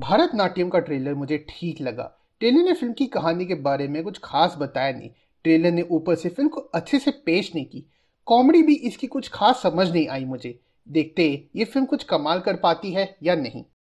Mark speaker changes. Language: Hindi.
Speaker 1: भारतनाट्यम का ट्रेलर मुझे ठीक लगा ट्रेलर ने फिल्म की कहानी के बारे में कुछ खास बताया नहीं ट्रेलर ने ऊपर से फिल्म को अच्छे से पेश नहीं की कॉमेडी भी इसकी कुछ खास समझ नहीं आई मुझे देखते ये फिल्म कुछ कमाल कर पाती है या नहीं